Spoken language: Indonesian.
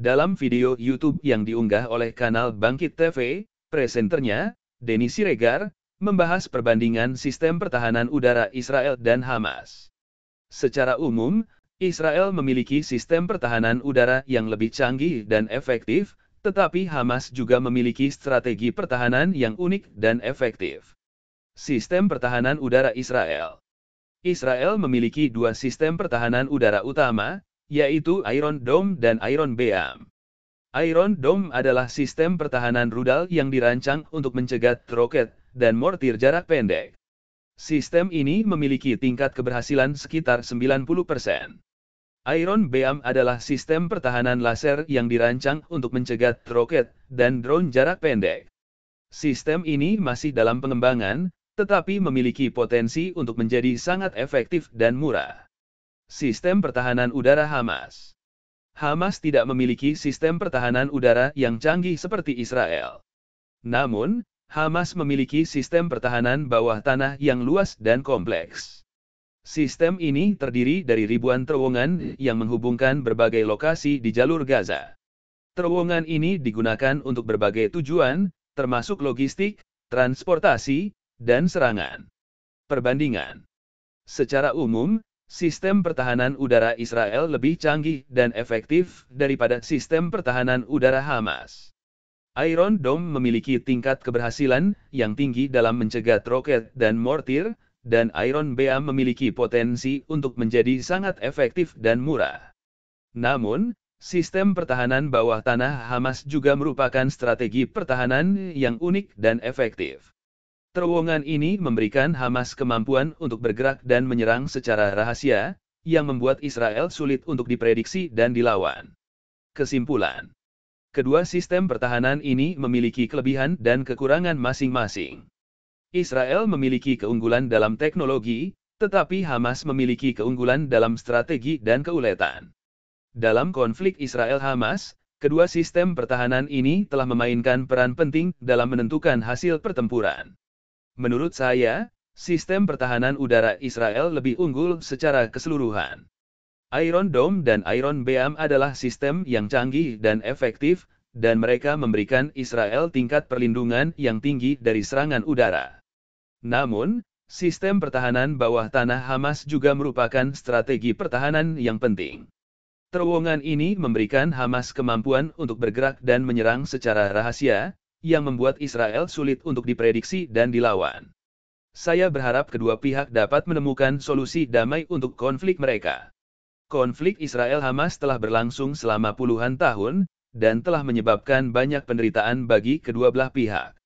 Dalam video YouTube yang diunggah oleh kanal Bangkit TV, presenternya, Denny Siregar, membahas perbandingan sistem pertahanan udara Israel dan Hamas. Secara umum, Israel memiliki sistem pertahanan udara yang lebih canggih dan efektif, tetapi Hamas juga memiliki strategi pertahanan yang unik dan efektif. Sistem pertahanan udara Israel Israel memiliki dua sistem pertahanan udara utama, yaitu Iron Dome dan Iron Beam. Iron Dome adalah sistem pertahanan rudal yang dirancang untuk mencegat roket dan mortir jarak pendek. Sistem ini memiliki tingkat keberhasilan sekitar 90%. Iron Beam adalah sistem pertahanan laser yang dirancang untuk mencegat roket dan drone jarak pendek. Sistem ini masih dalam pengembangan, tetapi memiliki potensi untuk menjadi sangat efektif dan murah. Sistem Pertahanan Udara Hamas Hamas tidak memiliki sistem pertahanan udara yang canggih seperti Israel. Namun, Hamas memiliki sistem pertahanan bawah tanah yang luas dan kompleks. Sistem ini terdiri dari ribuan terowongan yang menghubungkan berbagai lokasi di jalur Gaza. Terowongan ini digunakan untuk berbagai tujuan, termasuk logistik, transportasi, dan serangan. Perbandingan Secara umum, Sistem pertahanan udara Israel lebih canggih dan efektif daripada sistem pertahanan udara Hamas. Iron Dome memiliki tingkat keberhasilan yang tinggi dalam mencegat roket dan mortir, dan Iron Beam memiliki potensi untuk menjadi sangat efektif dan murah. Namun, sistem pertahanan bawah tanah Hamas juga merupakan strategi pertahanan yang unik dan efektif terowongan ini memberikan Hamas kemampuan untuk bergerak dan menyerang secara rahasia, yang membuat Israel sulit untuk diprediksi dan dilawan. Kesimpulan Kedua sistem pertahanan ini memiliki kelebihan dan kekurangan masing-masing. Israel memiliki keunggulan dalam teknologi, tetapi Hamas memiliki keunggulan dalam strategi dan keuletan. Dalam konflik Israel-Hamas, kedua sistem pertahanan ini telah memainkan peran penting dalam menentukan hasil pertempuran. Menurut saya, sistem pertahanan udara Israel lebih unggul secara keseluruhan. Iron Dome dan Iron Beam adalah sistem yang canggih dan efektif, dan mereka memberikan Israel tingkat perlindungan yang tinggi dari serangan udara. Namun, sistem pertahanan bawah tanah Hamas juga merupakan strategi pertahanan yang penting. Terowongan ini memberikan Hamas kemampuan untuk bergerak dan menyerang secara rahasia, yang membuat Israel sulit untuk diprediksi dan dilawan. Saya berharap kedua pihak dapat menemukan solusi damai untuk konflik mereka. Konflik Israel-Hamas telah berlangsung selama puluhan tahun, dan telah menyebabkan banyak penderitaan bagi kedua belah pihak.